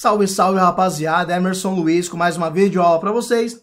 Salve, salve, rapaziada. Emerson Luiz com mais uma videoaula para vocês.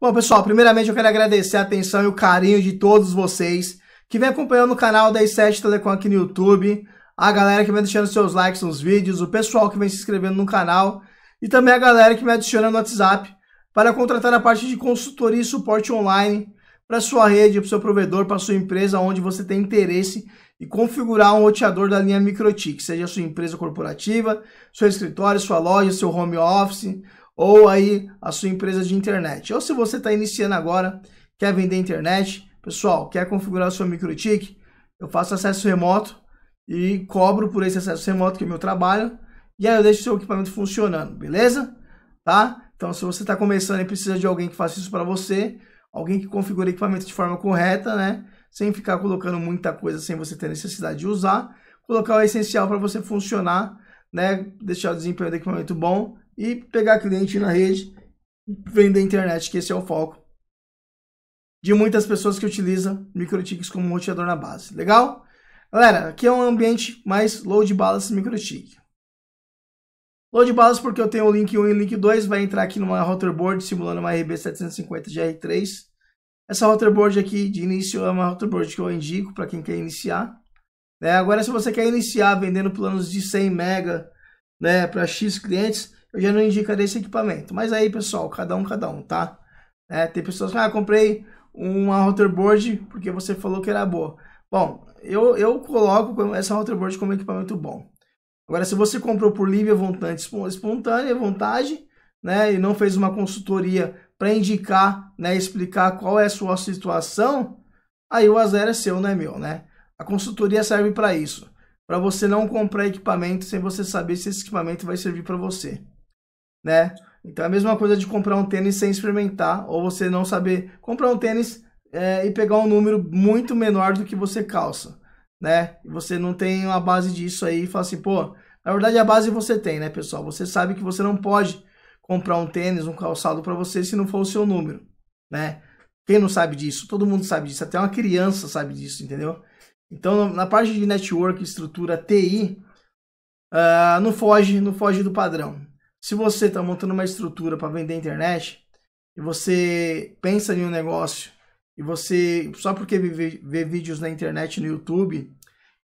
Bom, pessoal, primeiramente eu quero agradecer a atenção e o carinho de todos vocês que vem acompanhando o canal 107 Telecom aqui no YouTube, a galera que vem deixando seus likes nos vídeos, o pessoal que vem se inscrevendo no canal e também a galera que me adiciona no WhatsApp para contratar a parte de consultoria e suporte online para sua rede, para o seu provedor, para sua empresa, onde você tem interesse e configurar um roteador da linha MikroTik, seja sua empresa corporativa, seu escritório, sua loja, seu home office ou aí a sua empresa de internet. Ou se você está iniciando agora, quer vender internet, pessoal, quer configurar o seu MikroTik, eu faço acesso remoto e cobro por esse acesso remoto que é meu trabalho e aí eu deixo seu equipamento funcionando, beleza? Tá? Então, se você está começando e precisa de alguém que faça isso para você, alguém que configure equipamento de forma correta, né? sem ficar colocando muita coisa sem você ter necessidade de usar. Colocar o essencial para você funcionar, né? Deixar o desempenho do equipamento bom e pegar cliente na rede, vender internet, que esse é o foco de muitas pessoas que utilizam microtiques como roteador na base. Legal? Galera, aqui é um ambiente mais load balance microtique. Load balance porque eu tenho o link 1 e o link 2, vai entrar aqui numa router board simulando uma RB750 GR3 essa board aqui de início é uma board que eu indico para quem quer iniciar. Né? Agora, se você quer iniciar vendendo planos de 100 mega né, para X clientes, eu já não indicaria esse equipamento. Mas aí, pessoal, cada um, cada um, tá? É, tem pessoas que, ah, comprei uma board porque você falou que era boa. Bom, eu, eu coloco essa board como equipamento bom. Agora, se você comprou por livre vontade, espontânea vontade, né, e não fez uma consultoria para indicar, né, explicar qual é a sua situação, aí o a zero é seu, não é meu, né? A consultoria serve para isso, para você não comprar equipamento sem você saber se esse equipamento vai servir para você, né? Então é a mesma coisa de comprar um tênis sem experimentar, ou você não saber comprar um tênis é, e pegar um número muito menor do que você calça, né? E você não tem uma base disso aí e fala assim, pô, na verdade a base você tem, né, pessoal? Você sabe que você não pode comprar um tênis, um calçado para você se não for o seu número, né? Quem não sabe disso? Todo mundo sabe disso, até uma criança sabe disso, entendeu? Então, na parte de network, estrutura, TI, uh, ah, não foge, não foge do padrão. Se você está montando uma estrutura para vender internet e você pensa em um negócio e você só porque vê, vê vídeos na internet, no YouTube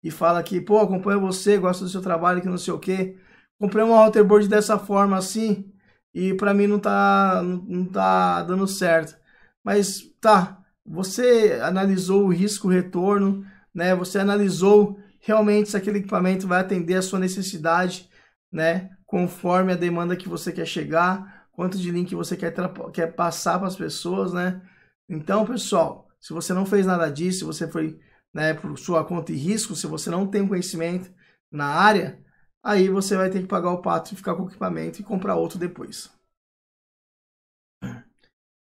e fala que pô acompanha você, gosta do seu trabalho, que não sei o que, comprei uma waterboard dessa forma assim, e para mim não tá, não, não tá dando certo. Mas tá, você analisou o risco-retorno, né? Você analisou realmente se aquele equipamento vai atender a sua necessidade, né? Conforme a demanda que você quer chegar, quanto de link você quer, quer passar para as pessoas, né? Então, pessoal, se você não fez nada disso, se você foi né, por sua conta e risco, se você não tem conhecimento na área, Aí você vai ter que pagar o pato e ficar com o equipamento e comprar outro depois.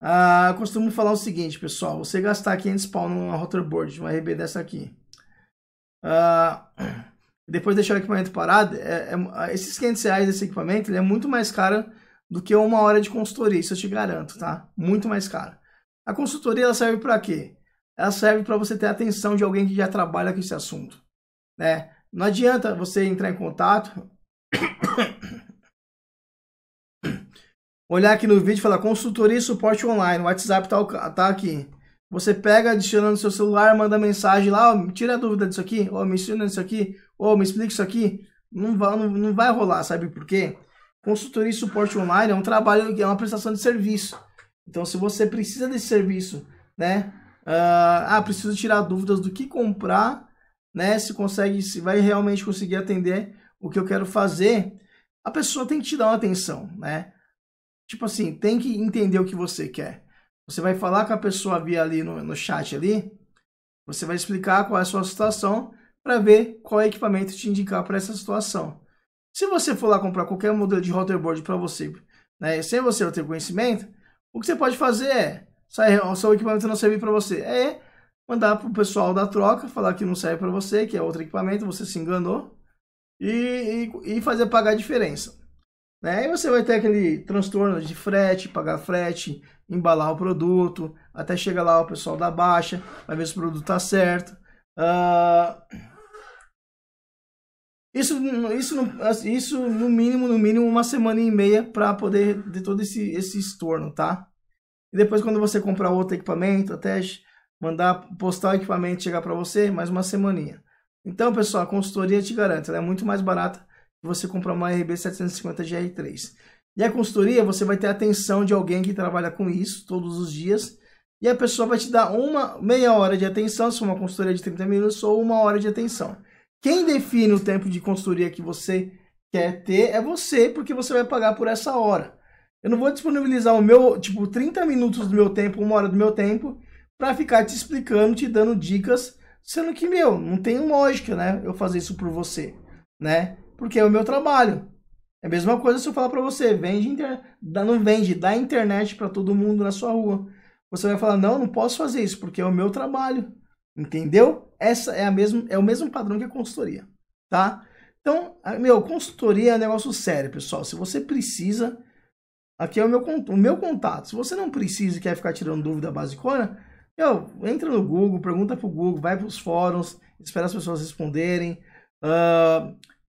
Ah, eu costumo falar o seguinte, pessoal. Você gastar 500 pau numa rotterboard board, uma RB dessa aqui. Ah, depois deixar o equipamento parado. É, é, esses 500 reais desse equipamento ele é muito mais caro do que uma hora de consultoria. Isso eu te garanto, tá? Muito mais caro. A consultoria ela serve para quê? Ela serve para você ter atenção de alguém que já trabalha com esse assunto. Né? Não adianta você entrar em contato, olhar aqui no vídeo e falar consultoria e suporte online, o WhatsApp tá, tá aqui. Você pega, adiciona no seu celular, manda mensagem lá, oh, tira a dúvida disso aqui, ou oh, me ensina isso aqui, ou oh, me explica isso aqui. Não vai, não, não vai rolar, sabe por quê? Consultoria e suporte online é um trabalho, é uma prestação de serviço. Então, se você precisa desse serviço, né? Uh, ah, preciso tirar dúvidas do que comprar né, se consegue, se vai realmente conseguir atender o que eu quero fazer, a pessoa tem que te dar uma atenção, né? Tipo assim, tem que entender o que você quer. Você vai falar com a pessoa via ali no, no chat ali, você vai explicar qual é a sua situação para ver qual é equipamento te indicar para essa situação. Se você for lá comprar qualquer modelo de routerboard para você, né, sem você ter conhecimento, o que você pode fazer é, se o equipamento não servir para você, é mandar pro pessoal da troca, falar que não serve para você, que é outro equipamento, você se enganou, e, e, e fazer pagar a diferença. Né? E você vai ter aquele transtorno de frete, pagar frete, embalar o produto, até chegar lá o pessoal da baixa, vai ver se o produto tá certo. Uh... Isso, isso, assim, isso no mínimo, no mínimo, uma semana e meia para poder de todo esse, esse estorno, tá? E depois quando você comprar outro equipamento, até mandar postar o equipamento chegar para você mais uma semaninha. Então, pessoal, a consultoria te garante, ela é muito mais barata que você comprar uma RB 750 GR3. E a consultoria, você vai ter a atenção de alguém que trabalha com isso todos os dias. E a pessoa vai te dar uma meia hora de atenção, se for uma consultoria de 30 minutos, ou uma hora de atenção. Quem define o tempo de consultoria que você quer ter é você, porque você vai pagar por essa hora. Eu não vou disponibilizar o meu, tipo, 30 minutos do meu tempo, uma hora do meu tempo, para ficar te explicando, te dando dicas, sendo que, meu, não tem lógica, né? Eu fazer isso por você, né? Porque é o meu trabalho. É a mesma coisa se eu falar para você, vende, inter... não vende, dá internet para todo mundo na sua rua. Você vai falar, não, não posso fazer isso, porque é o meu trabalho. Entendeu? Essa é a mesmo, é o mesmo padrão que a consultoria, tá? Então, meu, consultoria é um negócio sério, pessoal. Se você precisa, aqui é o meu, o meu contato. Se você não precisa e quer ficar tirando dúvida basicona, eu entra no Google, pergunta pro Google, vai pros fóruns, espera as pessoas responderem. Uh,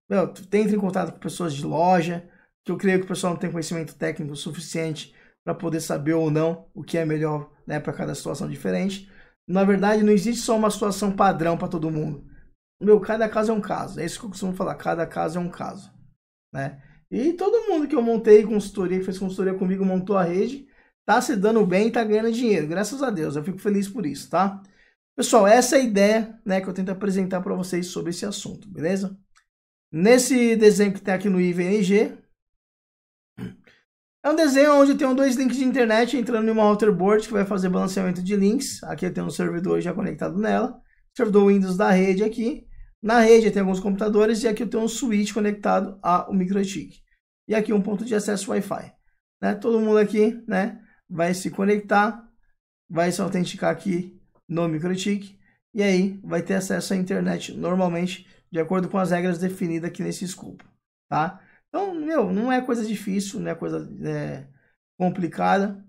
meu, em contato com pessoas de loja, que eu creio que o pessoal não tem conhecimento técnico suficiente para poder saber ou não o que é melhor né, para cada situação diferente. Na verdade, não existe só uma situação padrão para todo mundo. Meu, cada caso é um caso. É isso que eu costumo falar, cada caso é um caso. Né? E todo mundo que eu montei consultoria, que fez consultoria comigo, montou a rede, tá se dando bem e tá ganhando dinheiro. Graças a Deus, eu fico feliz por isso, tá? Pessoal, essa é a ideia né, que eu tento apresentar para vocês sobre esse assunto, beleza? Nesse desenho que tem aqui no IVNG, é um desenho onde tem dois links de internet entrando em uma router board que vai fazer balanceamento de links. Aqui eu tenho um servidor já conectado nela, servidor Windows da rede aqui. Na rede tem alguns computadores e aqui eu tenho um switch conectado ao microchip E aqui um ponto de acesso Wi-Fi. Né? Todo mundo aqui, né? vai se conectar, vai se autenticar aqui no microtik e aí vai ter acesso à internet normalmente, de acordo com as regras definidas aqui nesse escopo, tá? Então, meu, não é coisa difícil, não é coisa é, complicada.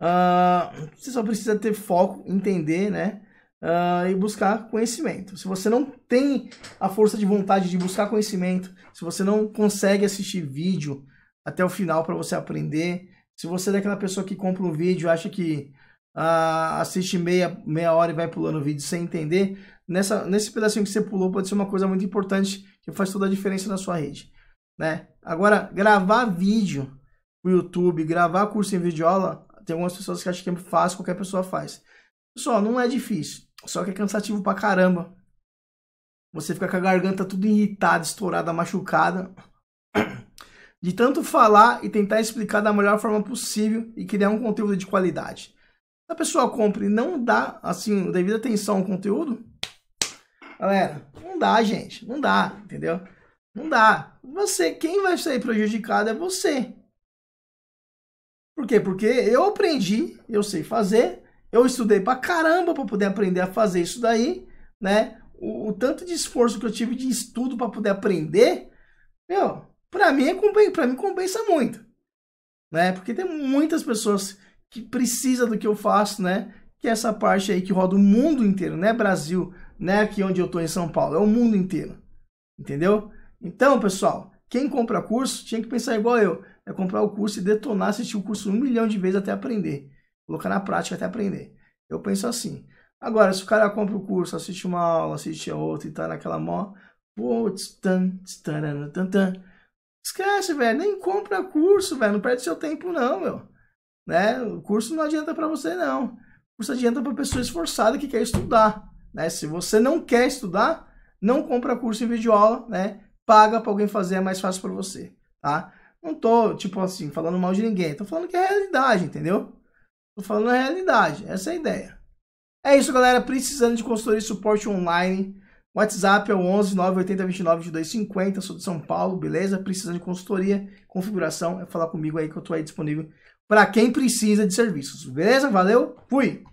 Uh, você só precisa ter foco, entender, né? Uh, e buscar conhecimento. Se você não tem a força de vontade de buscar conhecimento, se você não consegue assistir vídeo até o final para você aprender, se você é daquela pessoa que compra um vídeo, acha que ah, assiste meia, meia hora e vai pulando o vídeo sem entender, nessa, nesse pedacinho que você pulou pode ser uma coisa muito importante que faz toda a diferença na sua rede. Né? Agora, gravar vídeo no YouTube, gravar curso em vídeo aula, tem algumas pessoas que acham que é fácil, qualquer pessoa faz. Pessoal, não é difícil, só que é cansativo pra caramba. Você fica com a garganta tudo irritada, estourada, machucada de tanto falar e tentar explicar da melhor forma possível e criar um conteúdo de qualidade. Se a pessoa compra e não dá assim devida atenção ao conteúdo, galera, não dá, gente, não dá, entendeu? Não dá. Você, quem vai sair prejudicado é você. Por quê? Porque eu aprendi, eu sei fazer, eu estudei pra caramba para poder aprender a fazer isso daí, né? O, o tanto de esforço que eu tive de estudo para poder aprender, meu, para mim, é, para mim compensa muito, né? Porque tem muitas pessoas que precisam do que eu faço, né? Que é essa parte aí que roda o mundo inteiro, né? Brasil, né? Aqui onde eu tô em São Paulo, é o mundo inteiro, entendeu? Então, pessoal, quem compra curso tinha que pensar igual eu, é comprar o curso e detonar, assistir o curso um milhão de vezes até aprender, colocar na prática até aprender. Eu penso assim. Agora, se o cara compra o curso, assiste uma aula, assiste a outra e tá naquela mó. Putz, tan, tan, tan, tan, tan Esquece, velho. Nem compra curso, velho. Não perde seu tempo, não, meu. Né? O curso não adianta para você, não. O curso adianta para pessoa esforçada que quer estudar. Né? Se você não quer estudar, não compra curso em videoaula, né? Paga para alguém fazer, é mais fácil para você, tá? Não tô, tipo assim, falando mal de ninguém. Tô falando que é a realidade, entendeu? Tô falando a realidade. Essa é a ideia. É isso, galera. Precisando de consultoria e suporte online, WhatsApp é o 11 980 29 2250, sou de São Paulo, beleza? Precisando de consultoria, configuração, é falar comigo aí que eu tô aí disponível para quem precisa de serviços, beleza? Valeu, fui!